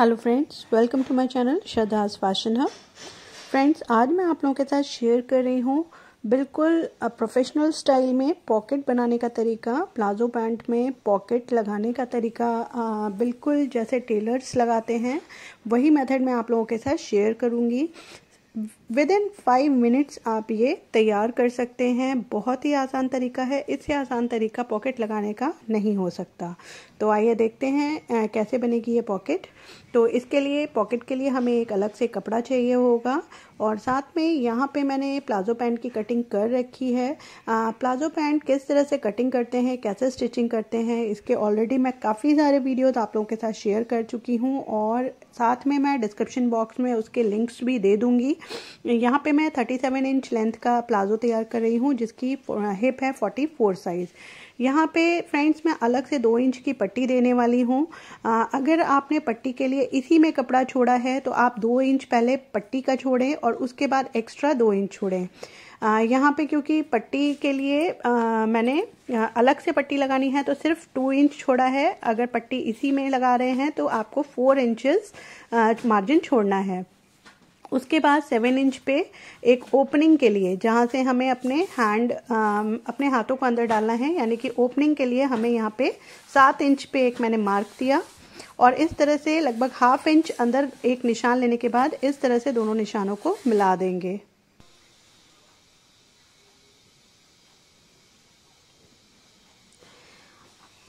hello friends welcome to my channel Shraddha's fashion hub friends आज मैं आप लोगों के साथ शेयर कर रही हूँ बिल्कुल प्रोफेशनल स्टाइल में पॉकेट बनाने का तरीका प्लाजो पैंट में पॉकेट लगाने का तरीका आ, बिल्कुल जैसे टेलर्स लगाते हैं वही मेथड मैं आप लोगों के साथ शेयर करूँगी विद इन फाइव मिनट्स आप ये तैयार कर सकते हैं बहुत ही आसान तरीका है इससे आसान तरीका पॉकेट लगाने का नहीं हो सकता तो आइए देखते हैं कैसे बनेगी ये पॉकेट तो इसके लिए पॉकेट के लिए हमें एक अलग से कपड़ा चाहिए होगा और साथ में यहाँ पे मैंने प्लाजो पैंट की कटिंग कर रखी है आ, प्लाजो पैंट किस तरह से कटिंग करते हैं कैसे स्टिचिंग करते हैं इसके ऑलरेडी मैं काफ़ी सारे वीडियोज़ आप लोगों के साथ शेयर कर चुकी हूँ और साथ में मैं डिस्क्रिप्शन बॉक्स में उसके लिंक्स भी दे दूँगी यहाँ पे मैं 37 इंच लेंथ का प्लाजो तैयार कर रही हूँ जिसकी हिप है 44 साइज़ यहाँ पे फ्रेंड्स मैं अलग से दो इंच की पट्टी देने वाली हूँ अगर आपने पट्टी के लिए इसी में कपड़ा छोड़ा है तो आप दो इंच पहले पट्टी का छोड़ें और उसके बाद एक्स्ट्रा दो इंच छोड़ें यहाँ पे क्योंकि पट्टी के लिए आ, मैंने अलग से पट्टी लगानी है तो सिर्फ टू इंच छोड़ा है अगर पट्टी इसी में लगा रहे हैं तो आपको फोर इंचज मार्जिन छोड़ना है उसके बाद सेवन इंच पे एक ओपनिंग के लिए जहाँ से हमें अपने हैंड um, अपने हाथों को अंदर डालना है यानी कि ओपनिंग के लिए हमें यहाँ पे सात इंच पे एक मैंने मार्क दिया और इस तरह से लगभग हाफ इंच अंदर एक निशान लेने के बाद इस तरह से दोनों निशानों को मिला देंगे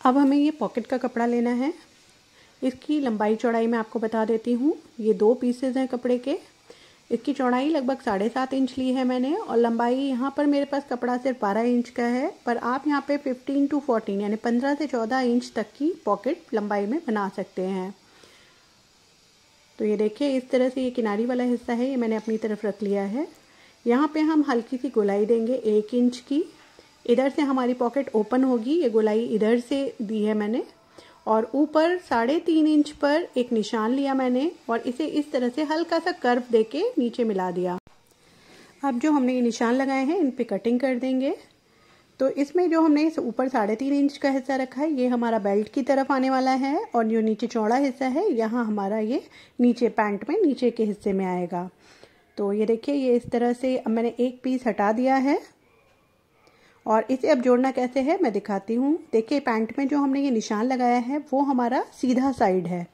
अब हमें ये पॉकेट का कपड़ा लेना है इसकी लंबाई चौड़ाई मैं आपको बता देती हूँ ये दो पीसेज हैं कपड़े के इसकी चौड़ाई लगभग साढ़े सात इंच ली है मैंने और लंबाई यहाँ पर मेरे पास कपड़ा सिर्फ बारह इंच का है पर आप यहाँ पे फिफ्टीन टू फोर्टीन यानी पंद्रह से चौदह इंच तक की पॉकेट लंबाई में बना सकते हैं तो ये देखिए इस तरह से ये किनारी वाला हिस्सा है ये मैंने अपनी तरफ रख लिया है यहाँ पे हम हल्की सी गुलाई देंगे एक इंच की इधर से हमारी पॉकेट ओपन होगी ये गुलाई इधर से दी है मैंने और ऊपर साढ़े तीन इंच पर एक निशान लिया मैंने और इसे इस तरह से हल्का सा कर्व देके नीचे मिला दिया अब जो हमने ये निशान लगाए हैं इन पे कटिंग कर देंगे तो इसमें जो हमने ऊपर साढ़े तीन इंच का हिस्सा रखा है ये हमारा बेल्ट की तरफ आने वाला है और जो नीचे चौड़ा हिस्सा है यहाँ हमारा ये नीचे पैंट में नीचे के हिस्से में आएगा तो ये देखिए ये इस तरह से अब मैंने एक पीस हटा दिया है और इसे अब जोड़ना कैसे है मैं दिखाती हूँ देखिए पैंट में जो हमने ये निशान लगाया है वो हमारा सीधा साइड है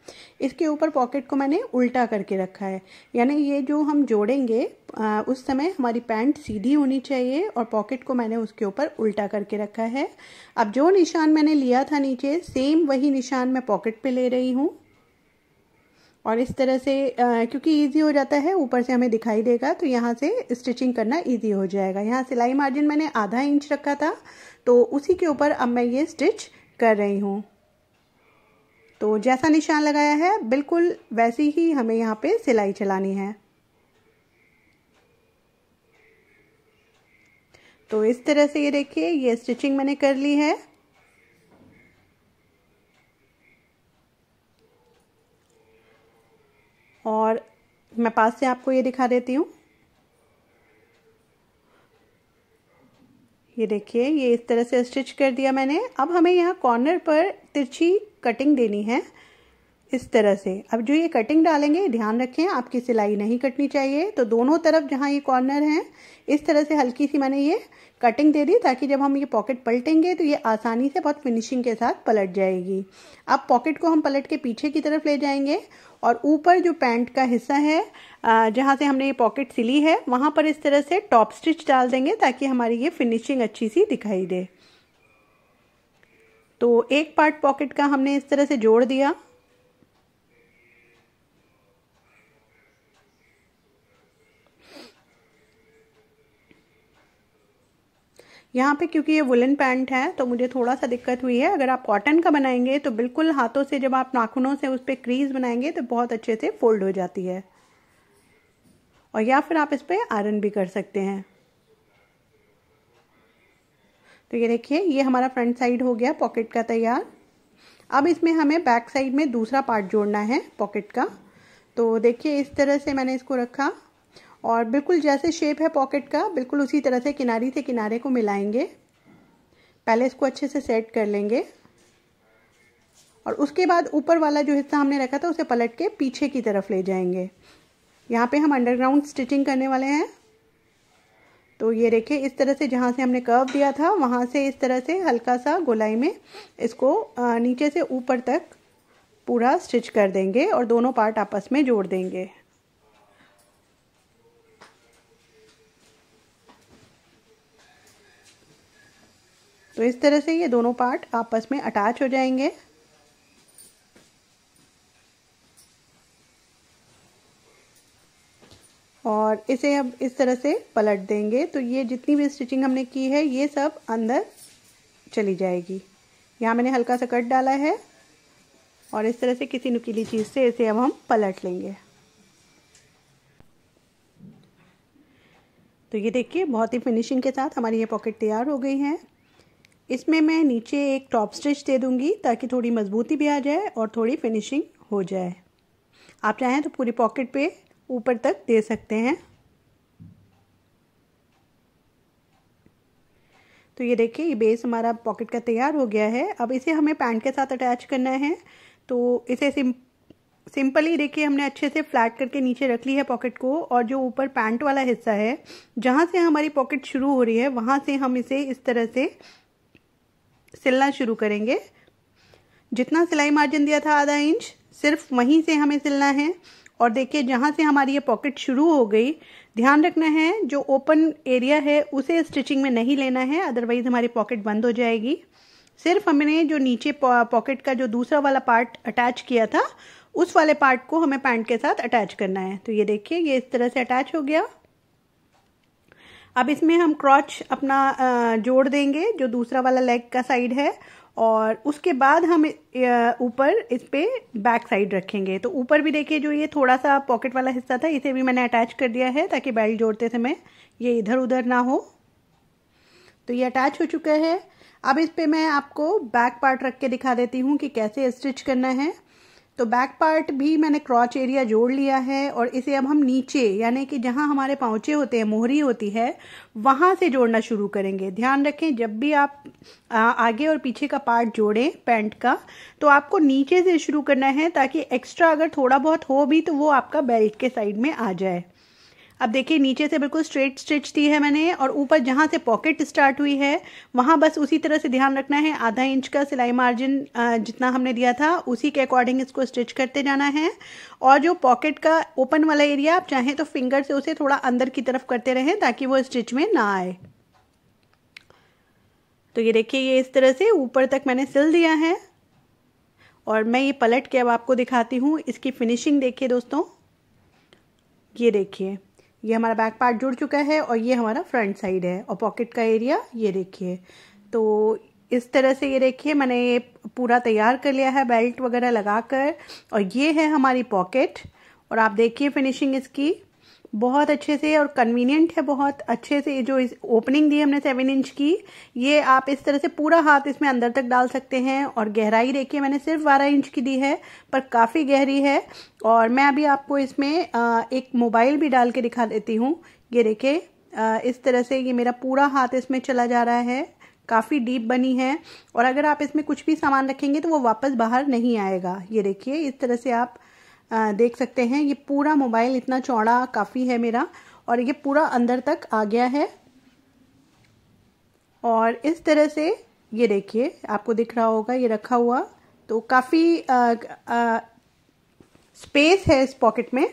इसके ऊपर पॉकेट को मैंने उल्टा करके रखा है यानी ये जो हम जोड़ेंगे आ, उस समय हमारी पैंट सीधी होनी चाहिए और पॉकेट को मैंने उसके ऊपर उल्टा करके रखा है अब जो निशान मैंने लिया था नीचे सेम वही निशान मैं पॉकेट पर ले रही हूँ और इस तरह से क्योंकि ईजी हो जाता है ऊपर से हमें दिखाई देगा तो यहाँ से स्टिचिंग करना ईजी हो जाएगा यहाँ सिलाई मार्जिन मैंने आधा इंच रखा था तो उसी के ऊपर अब मैं ये स्टिच कर रही हूँ तो जैसा निशान लगाया है बिल्कुल वैसी ही हमें यहाँ पे सिलाई चलानी है तो इस तरह से ये देखिए ये स्टिचिंग मैंने कर ली है और मैं पास से आपको ये दिखा देती हूँ ये देखिए ये इस तरह से स्टिच कर दिया मैंने अब हमें यहाँ कॉर्नर पर तिरछी कटिंग देनी है इस तरह से अब जो ये कटिंग डालेंगे ध्यान रखें आपकी सिलाई नहीं कटनी चाहिए तो दोनों तरफ जहाँ ये कॉर्नर हैं इस तरह से हल्की सी मैंने ये कटिंग दे दी ताकि जब हम ये पॉकेट पलटेंगे तो ये आसानी से बहुत फिनिशिंग के साथ पलट जाएगी अब पॉकेट को हम पलट के पीछे की तरफ ले जाएंगे और ऊपर जो पैंट का हिस्सा है जहाँ से हमने ये पॉकेट सिली है वहाँ पर इस तरह से टॉप स्टिच डाल देंगे ताकि हमारी ये फिनिशिंग अच्छी सी दिखाई दे तो एक पार्ट पॉकेट का हमने इस तरह से जोड़ दिया यहाँ पे क्योंकि ये वुलन पैंट है तो मुझे थोड़ा सा दिक्कत हुई है अगर आप कॉटन का बनाएंगे तो बिल्कुल हाथों से जब आप नाखूनों से उस पर क्रीज बनाएंगे तो बहुत अच्छे से फोल्ड हो जाती है और या फिर आप इस पर आयरन भी कर सकते हैं तो ये देखिए ये हमारा फ्रंट साइड हो गया पॉकेट का तैयार अब इसमें हमें बैक साइड में दूसरा पार्ट जोड़ना है पॉकेट का तो देखिए इस तरह से मैंने इसको रखा और बिल्कुल जैसे शेप है पॉकेट का बिल्कुल उसी तरह से किनारी से किनारे को मिलाएंगे पहले इसको अच्छे से सेट कर लेंगे और उसके बाद ऊपर वाला जो हिस्सा हमने रखा था उसे पलट के पीछे की तरफ ले जाएंगे यहाँ पे हम अंडरग्राउंड स्टिचिंग करने वाले हैं तो ये देखिए इस तरह से जहाँ से हमने कर्व दिया था वहाँ से इस तरह से हल्का सा गोलाई में इसको नीचे से ऊपर तक पूरा स्टिच कर देंगे और दोनों पार्ट आपस में जोड़ देंगे तो इस तरह से ये दोनों पार्ट आपस में अटैच हो जाएंगे और इसे अब इस तरह से पलट देंगे तो ये जितनी भी स्टिचिंग हमने की है ये सब अंदर चली जाएगी यहाँ मैंने हल्का सा कट डाला है और इस तरह से किसी नुकीली चीज़ से इसे अब हम पलट लेंगे तो ये देखिए बहुत ही फिनिशिंग के साथ हमारी ये पॉकेट तैयार हो गई है इसमें मैं नीचे एक टॉप स्टिच दे दूंगी ताकि थोड़ी मजबूती भी आ जाए और थोड़ी फिनिशिंग हो जाए आप चाहें तो पूरी पॉकेट पे ऊपर तक दे सकते हैं तो ये देखिए ये बेस हमारा पॉकेट का तैयार हो गया है अब इसे हमें पैंट के साथ अटैच करना है तो इसे सिम सिंपली देखिए हमने अच्छे से फ्लैट करके नीचे रख ली है पॉकेट को और जो ऊपर पैंट वाला हिस्सा है जहाँ से हमारी पॉकेट शुरू हो रही है वहाँ से हम इसे इस तरह से सिलना शुरू करेंगे जितना सिलाई मार्जिन दिया था आधा इंच सिर्फ वहीं से हमें सिलना है और देखिए जहाँ से हमारी ये पॉकेट शुरू हो गई ध्यान रखना है जो ओपन एरिया है उसे स्टिचिंग में नहीं लेना है अदरवाइज़ हमारी पॉकेट बंद हो जाएगी सिर्फ हमने जो नीचे पॉकेट का जो दूसरा वाला पार्ट अटैच किया था उस वाले पार्ट को हमें पैंट के साथ अटैच करना है तो ये देखिए ये इस तरह से अटैच हो गया अब इसमें हम क्रॉच अपना जोड़ देंगे जो दूसरा वाला लेग का साइड है और उसके बाद हम ऊपर इस पर बैक साइड रखेंगे तो ऊपर भी देखिए जो ये थोड़ा सा पॉकेट वाला हिस्सा था इसे भी मैंने अटैच कर दिया है ताकि बेल्ट जोड़ते समय ये इधर उधर ना हो तो ये अटैच हो चुका है अब इस पर मैं आपको बैक पार्ट रख के दिखा देती हूँ कि कैसे स्टिच करना है तो बैक पार्ट भी मैंने क्रॉच एरिया जोड़ लिया है और इसे अब हम नीचे यानी कि जहां हमारे पाउचे होते हैं मोहरी होती है वहां से जोड़ना शुरू करेंगे ध्यान रखें जब भी आप आगे और पीछे का पार्ट जोड़ें पैंट का तो आपको नीचे से शुरू करना है ताकि एक्स्ट्रा अगर थोड़ा बहुत हो भी तो वो आपका बेल्ट के साइड में आ जाए अब देखिए नीचे से बिल्कुल स्ट्रेट स्टिच दी है मैंने और ऊपर जहाँ से पॉकेट स्टार्ट हुई है वहाँ बस उसी तरह से ध्यान रखना है आधा इंच का सिलाई मार्जिन जितना हमने दिया था उसी के अकॉर्डिंग इसको स्टिच करते जाना है और जो पॉकेट का ओपन वाला एरिया आप चाहें तो फिंगर से उसे थोड़ा अंदर की तरफ करते रहें ताकि वो स्टिच में ना आए तो ये देखिए ये इस तरह से ऊपर तक मैंने सिल दिया है और मैं ये पलट के अब आपको दिखाती हूँ इसकी फिनिशिंग देखिए दोस्तों ये देखिए ये हमारा बैक पार्ट जुड़ चुका है और ये हमारा फ्रंट साइड है और पॉकेट का एरिया ये देखिए तो इस तरह से ये देखिए मैंने ये पूरा तैयार कर लिया है बेल्ट वगैरह लगा कर और ये है हमारी पॉकेट और आप देखिए फिनिशिंग इसकी बहुत अच्छे से और कन्वीनियंट है बहुत अच्छे से जो इस ओपनिंग दी हमने सेवन इंच की ये आप इस तरह से पूरा हाथ इसमें अंदर तक डाल सकते हैं और गहराई देखिए मैंने सिर्फ बारह इंच की दी है पर काफ़ी गहरी है और मैं अभी आपको इसमें एक मोबाइल भी डाल के दिखा देती हूँ ये देखिए इस तरह से ये मेरा पूरा हाथ इसमें चला जा रहा है काफ़ी डीप बनी है और अगर आप इसमें कुछ भी सामान रखेंगे तो वो वापस बाहर नहीं आएगा ये देखिए इस तरह से आप देख सकते हैं ये पूरा मोबाइल इतना चौड़ा काफ़ी है मेरा और ये पूरा अंदर तक आ गया है और इस तरह से ये देखिए आपको दिख रहा होगा ये रखा हुआ तो काफ़ी स्पेस है इस पॉकेट में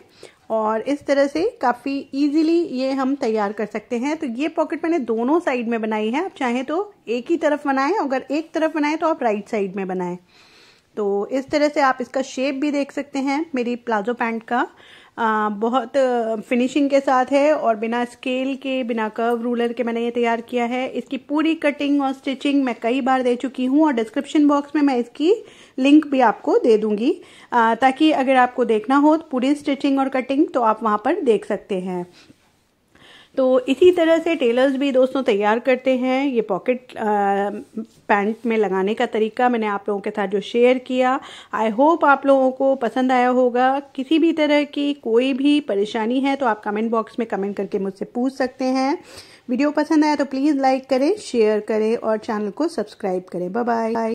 और इस तरह से काफ़ी इजीली ये हम तैयार कर सकते हैं तो ये पॉकेट मैंने दोनों साइड में बनाई है आप चाहें तो एक ही तरफ बनाएं अगर एक तरफ बनाएं तो आप राइट साइड में बनाएं तो इस तरह से आप इसका शेप भी देख सकते हैं मेरी प्लाजो पैंट का आ, बहुत फिनिशिंग के साथ है और बिना स्केल के बिना कर्व रूलर के मैंने ये तैयार किया है इसकी पूरी कटिंग और स्टिचिंग मैं कई बार दे चुकी हूँ और डिस्क्रिप्शन बॉक्स में मैं इसकी लिंक भी आपको दे दूंगी आ, ताकि अगर आपको देखना हो तो पूरी स्टिचिंग और कटिंग तो आप वहाँ पर देख सकते हैं तो इसी तरह से टेलर्स भी दोस्तों तैयार करते हैं ये पॉकेट पैंट में लगाने का तरीका मैंने आप लोगों के साथ जो शेयर किया आई होप आप लोगों को पसंद आया होगा किसी भी तरह की कोई भी परेशानी है तो आप कमेंट बॉक्स में कमेंट करके मुझसे पूछ सकते हैं वीडियो पसंद आया तो प्लीज़ लाइक करें शेयर करें और चैनल को सब्सक्राइब करें बाय बाय